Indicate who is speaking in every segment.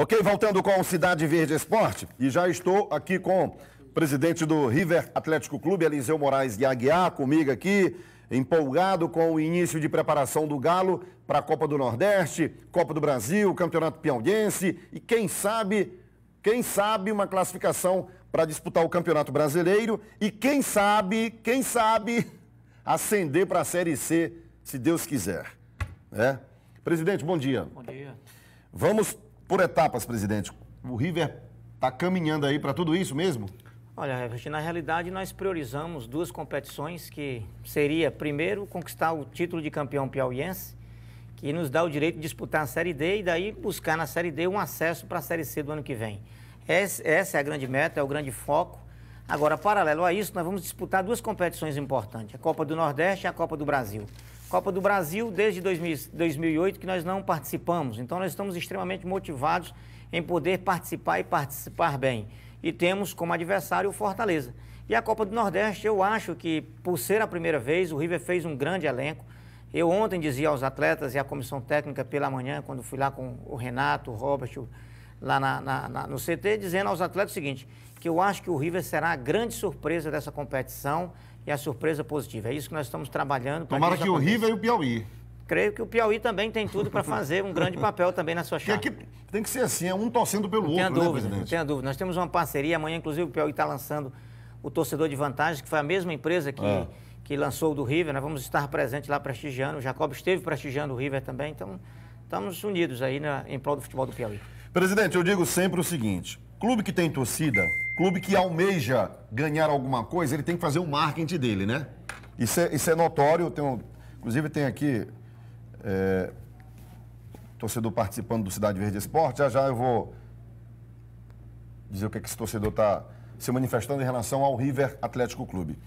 Speaker 1: Ok, voltando com a Cidade Verde Esporte, e já estou aqui com o presidente do River Atlético Clube, Eliseu Moraes de Aguiar, comigo aqui, empolgado com o início de preparação do Galo para a Copa do Nordeste, Copa do Brasil, Campeonato Piauiense e quem sabe, quem sabe uma classificação para disputar o Campeonato Brasileiro e quem sabe, quem sabe ascender para a Série C, se Deus quiser. É? Presidente, bom dia. Bom dia. Vamos por etapas, presidente, o River está caminhando aí para tudo isso mesmo?
Speaker 2: Olha, na realidade nós priorizamos duas competições que seria, primeiro, conquistar o título de campeão piauiense, que nos dá o direito de disputar a Série D e daí buscar na Série D um acesso para a Série C do ano que vem. Essa é a grande meta, é o grande foco. Agora, paralelo a isso, nós vamos disputar duas competições importantes, a Copa do Nordeste e a Copa do Brasil. Copa do Brasil desde 2000, 2008 que nós não participamos. Então nós estamos extremamente motivados em poder participar e participar bem. E temos como adversário o Fortaleza. E a Copa do Nordeste, eu acho que por ser a primeira vez, o River fez um grande elenco. Eu ontem dizia aos atletas e à comissão técnica pela manhã, quando fui lá com o Renato, o Robert, o lá na, na, na, no CT, dizendo aos atletas o seguinte: que eu acho que o River será a grande surpresa dessa competição e a surpresa positiva. É isso que nós estamos trabalhando. Tomara que, que o River e o Piauí. Creio que o Piauí também tem tudo para fazer um grande papel também na sua chave.
Speaker 1: tem que ser assim, é um torcendo pelo não outro, né, dúvida, né, presidente? Não tenha
Speaker 2: dúvida. Nós temos uma parceria, amanhã, inclusive, o Piauí está lançando o torcedor de vantagem, que foi a mesma empresa que, é. que lançou o do River. Nós né? vamos estar presente lá prestigiando. O Jacob esteve prestigiando o River também, então estamos unidos aí na, né, em prol do futebol do Piauí.
Speaker 1: Presidente, eu digo sempre o seguinte: clube que tem torcida, clube que almeja ganhar alguma coisa, ele tem que fazer o um marketing dele, né? Isso é, isso é notório. Tenho, inclusive, tem aqui é, torcedor participando do Cidade Verde Esporte. Já já eu vou dizer o que, é que esse torcedor está se manifestando em relação ao River Atlético Clube.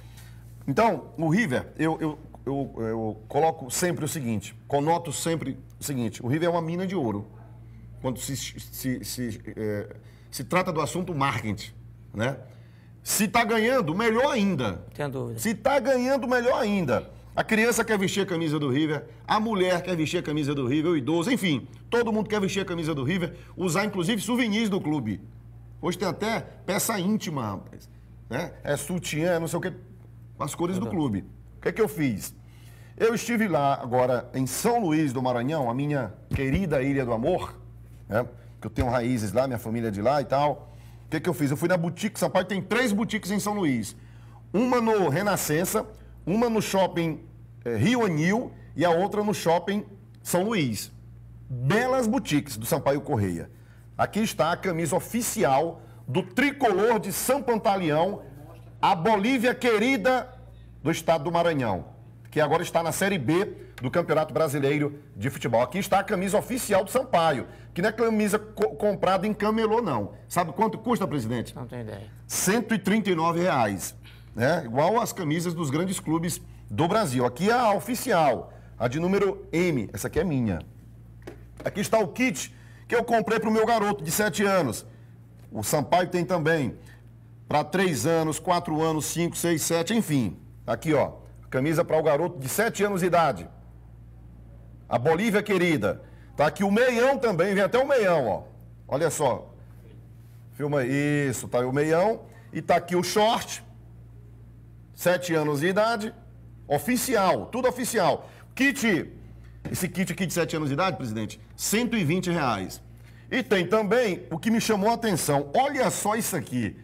Speaker 1: Então, no River, eu, eu, eu, eu coloco sempre o seguinte, conoto sempre o seguinte: o River é uma mina de ouro quando se, se, se, é, se trata do assunto marketing, né? Se está ganhando, melhor ainda. Tem dúvida. Se está ganhando, melhor ainda. A criança quer vestir a camisa do River, a mulher quer vestir a camisa do River, o idoso, enfim, todo mundo quer vestir a camisa do River, usar inclusive souvenirs do clube. Hoje tem até peça íntima, rapaz. Né? É sutiã, não sei o que, as cores do clube. O que é que eu fiz? Eu estive lá agora em São Luís do Maranhão, a minha querida Ilha do Amor, né? eu tenho raízes lá, minha família é de lá e tal. O que, que eu fiz? Eu fui na boutique, essa parte tem três boutiques em São Luís. Uma no Renascença, uma no shopping é, Rio Anil e a outra no shopping São Luís. Belas boutiques do Sampaio Correia. Aqui está a camisa oficial do tricolor de São Pantaleão, a Bolívia querida do estado do Maranhão, que agora está na Série B do Campeonato Brasileiro de Futebol. Aqui está a camisa oficial do Sampaio, que não é camisa co comprada em camelô, não. Sabe quanto custa, presidente? Não tenho ideia. 139 reais, né? Igual as camisas dos grandes clubes do Brasil. Aqui é a oficial, a de número M. Essa aqui é minha. Aqui está o kit que eu comprei para o meu garoto de 7 anos. O Sampaio tem também. Para 3 anos, 4 anos, 5, 6, 7, enfim. Aqui, ó. Camisa para o garoto de 7 anos de idade. A Bolívia querida. Tá aqui o meião também, vem até o meião, ó. Olha só. Filma isso, tá aí o meião. E tá aqui o short. Sete anos de idade. Oficial, tudo oficial. Kit, esse kit aqui de sete anos de idade, presidente, 120 reais. E tem também o que me chamou a atenção. Olha só isso aqui.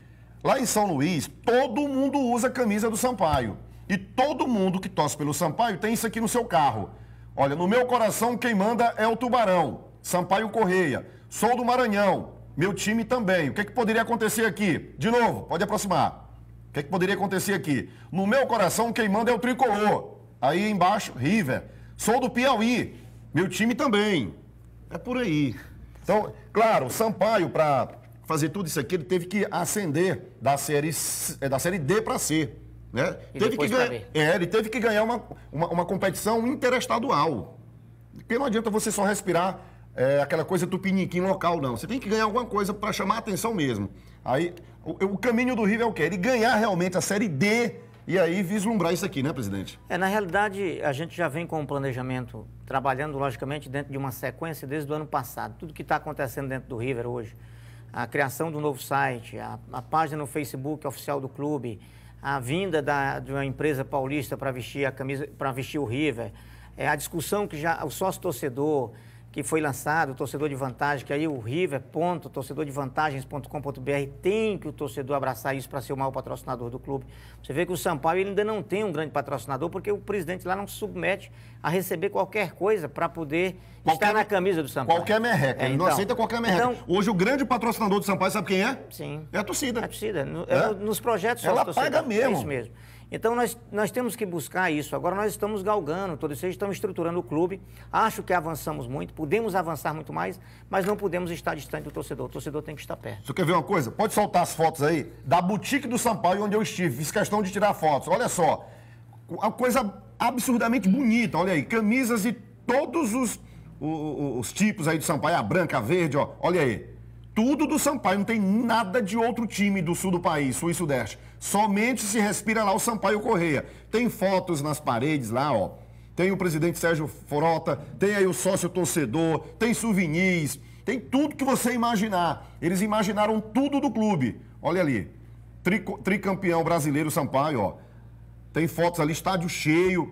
Speaker 1: Lá em São Luís, todo mundo usa a camisa do Sampaio. E todo mundo que torce pelo Sampaio tem isso aqui no seu carro. Olha, no meu coração quem manda é o Tubarão, Sampaio Correia. Sou do Maranhão, meu time também. O que, é que poderia acontecer aqui? De novo, pode aproximar. O que, é que poderia acontecer aqui? No meu coração quem manda é o Tricolor. Aí embaixo, River. Sou do Piauí, meu time também. É por aí. Então, claro, Sampaio, para fazer tudo isso aqui, ele teve que ascender da série, eh, da série D para C. Né? E teve que ganhar, é, ele teve que ganhar uma, uma, uma, competição interestadual. Porque não adianta você só respirar é, aquela coisa tupiniquim local, não. Você tem que ganhar alguma coisa para chamar a atenção mesmo. Aí, o, o caminho do River é o quê? Ele ganhar realmente a Série D e aí vislumbrar isso aqui, né, presidente?
Speaker 2: É, na realidade, a gente já vem com um planejamento, trabalhando, logicamente, dentro de uma sequência desde o ano passado. Tudo que está acontecendo dentro do River hoje, a criação do novo site, a, a página no Facebook oficial do clube, a vinda da, de uma empresa paulista para vestir a camisa, para vestir o River, é, a discussão que já o sócio torcedor que foi lançado, o torcedor de vantagem, que aí o River, ponto, torcedordevantagens.com.br, tem que o torcedor abraçar isso para ser o maior patrocinador do clube. Você vê que o Sampaio ele ainda não tem um grande patrocinador, porque o presidente lá não se submete a receber qualquer coisa para poder qualquer, estar na camisa do Sampaio. Qualquer merreca, é, ele não então, aceita qualquer merreca. Então, Hoje o grande patrocinador do Sampaio, sabe quem é? Sim. É a torcida. É a torcida. No, é? é nos projetos Ela paga mesmo. É isso mesmo. Então nós, nós temos que buscar isso. Agora nós estamos galgando, todos vocês estão estruturando o clube. Acho que avançamos muito, podemos avançar muito mais, mas não podemos estar distante do torcedor. O torcedor tem que estar perto.
Speaker 1: Você quer ver uma coisa? Pode soltar as fotos aí da boutique do Sampaio onde eu estive. Fiz questão de tirar fotos. Olha só, uma coisa absurdamente bonita. Olha aí, camisas de todos os, os, os tipos aí de Sampaio, a branca, a verde, ó. Olha aí tudo do Sampaio, não tem nada de outro time do sul do país, sul e sudeste. Somente se respira lá o Sampaio Correia. Tem fotos nas paredes lá, ó. Tem o presidente Sérgio Frota, tem aí o sócio torcedor, tem souvenirs, tem tudo que você imaginar. Eles imaginaram tudo do clube. Olha ali. Tricampeão brasileiro Sampaio, ó. Tem fotos ali, estádio cheio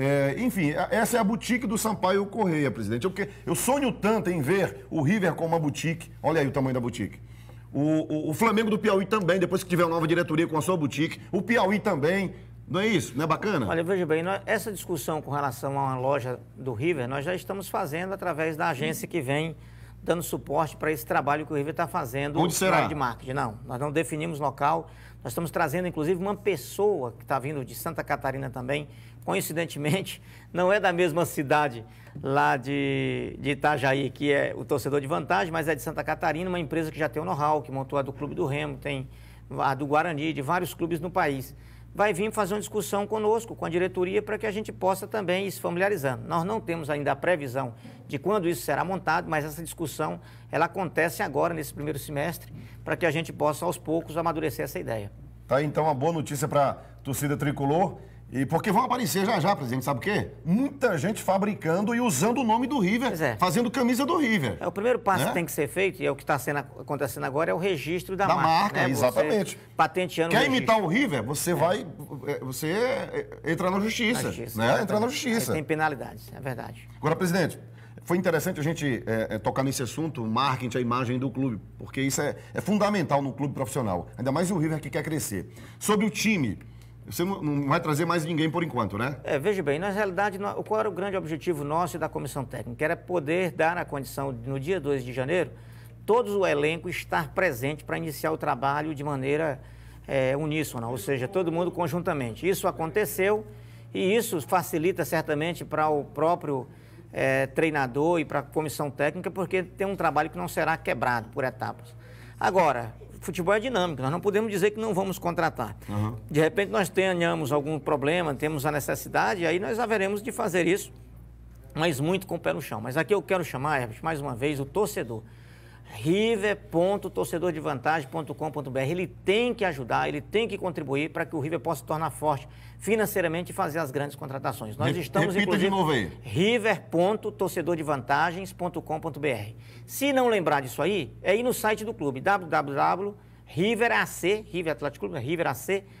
Speaker 1: é, enfim, essa é a boutique do Sampaio Correia, presidente. Eu, eu sonho tanto em ver o River como uma boutique. Olha aí o tamanho da boutique. O, o, o, Flamengo do Piauí também, depois que tiver uma nova diretoria com a sua boutique. O Piauí também. Não é isso? Não é bacana?
Speaker 2: Olha, veja bem, nós, essa discussão com relação a uma loja do River, nós já estamos fazendo através da agência que vem dando suporte para esse trabalho que o River está fazendo. Onde será? De marketing. Não, nós não definimos local. Nós estamos trazendo, inclusive, uma pessoa que está vindo de Santa Catarina também, coincidentemente, não é da mesma cidade lá de, de Itajaí, que é o torcedor de vantagem, mas é de Santa Catarina, uma empresa que já tem o know-how, que montou a do Clube do Remo, tem a do Guarani, de vários clubes no país. Vai vir fazer uma discussão conosco, com a diretoria, para que a gente possa também ir se familiarizando. Nós não temos ainda a previsão de quando isso será montado, mas essa discussão ela acontece agora, nesse primeiro semestre, para que a gente possa, aos poucos, amadurecer essa ideia. Tá, então,
Speaker 1: uma boa notícia para a torcida tricolor. E porque vão aparecer já já, presidente, sabe o quê? Muita gente fabricando e usando o nome do River, é. fazendo camisa do River.
Speaker 2: É, o primeiro passo né? que tem que ser feito, e é o que está acontecendo agora, é o registro da, da marca. marca né? exatamente. Você patenteando Quer imitar
Speaker 1: o River? Você é. vai. É, você é, entra na justiça. justiça né? Entra na justiça. tem
Speaker 2: penalidades, é verdade.
Speaker 1: Agora, presidente, foi interessante a gente é, é, tocar nesse assunto, o marketing, a imagem do clube, porque isso é, é fundamental no clube profissional, ainda mais o River que quer crescer. Sobre o time, você não vai trazer mais ninguém por enquanto, né?
Speaker 2: É, veja bem, na realidade, qual era o grande objetivo nosso e da comissão técnica? Era poder dar a condição, no dia 2 de janeiro, todo o elenco estar presente para iniciar o trabalho de maneira é, uníssona, ou seja, todo mundo conjuntamente. Isso aconteceu e isso facilita certamente para o próprio é, treinador e para a comissão técnica, porque tem um trabalho que não será quebrado por etapas. Agora, futebol é dinâmico, nós não podemos dizer que não vamos contratar. Uhum. De repente nós tenhamos algum problema, temos a necessidade, aí nós haveremos de fazer isso, mas muito com o pé no chão. Mas aqui eu quero chamar, mais uma vez, o torcedor river.torcedordevantagem.com.br. Ele tem que ajudar, ele tem que contribuir para que o River possa se tornar forte financeiramente e fazer as grandes contratações. Nós Repita estamos Repita de novo aí. river.torcedordevantagens.com.br. Se não lembrar disso aí, é ir no site do clube www.riverac, River Atlético Clube, riverac.com.br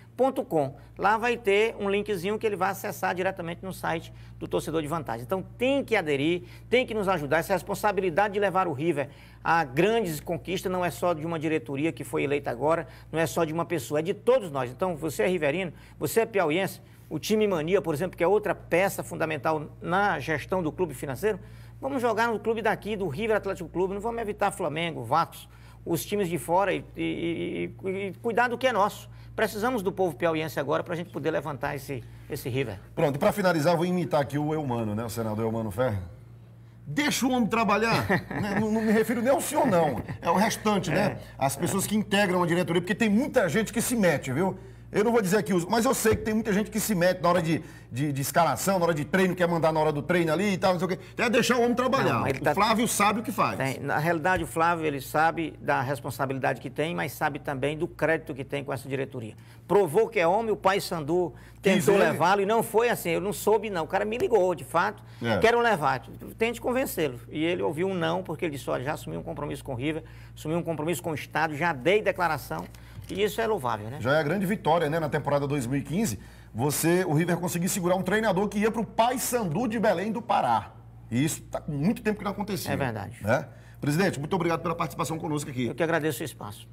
Speaker 2: Lá vai ter um linkzinho que ele vai acessar diretamente no site do Torcedor de Vantagem. Então tem que aderir, tem que nos ajudar. Essa é responsabilidade de levar o River a grandes conquistas não é só de uma diretoria que foi eleita agora, não é só de uma pessoa, é de todos nós. Então você é riverino, você é piauiense, o time Mania, por exemplo, que é outra peça fundamental na gestão do clube financeiro, vamos jogar no clube daqui, do River Atlético Clube, não vamos evitar Flamengo, Vatos, os times de fora e, e, e, e cuidar do que é nosso. Precisamos do povo piauiense agora para a gente poder levantar esse, esse river.
Speaker 1: Pronto, para finalizar, vou imitar aqui o Eumano, né? O senador Eumano Ferro. Deixa o homem trabalhar. Né, não, não, me refiro nem ao senhor, não. É o restante, né? É. As pessoas que integram a diretoria, porque tem muita gente que se mete, viu? Eu não vou dizer que uso, mas eu sei que tem muita gente que se mete na hora de, de, de escalação, na hora de treino, quer mandar na hora do treino ali e tal, não sei o quê. É deixar o homem trabalhar. Não, o tá-
Speaker 2: Flávio sabe o que faz. Tem. Na realidade, o Flávio, ele sabe da responsabilidade que tem, mas sabe também do crédito que tem com essa diretoria. Provou que é homem, o pai Sandu tentou levá-lo e não foi assim. Eu não soube, não. O cara me ligou, de fato. É. Quero levar. Tente convencê-lo. E ele ouviu um não, porque ele disse, olha, já assumi um compromisso com o River, assumi um compromisso com o Estado, já dei declaração e isso é louvável, né? Já é a grande vitória,
Speaker 1: né? Na temporada 2015, você, o River conseguiu segurar um treinador que ia para o Paysandu de Belém do Pará. E isso está com muito tempo que não acontecia. É verdade. Né? Presidente, muito obrigado pela participação conosco aqui. Eu que agradeço o espaço.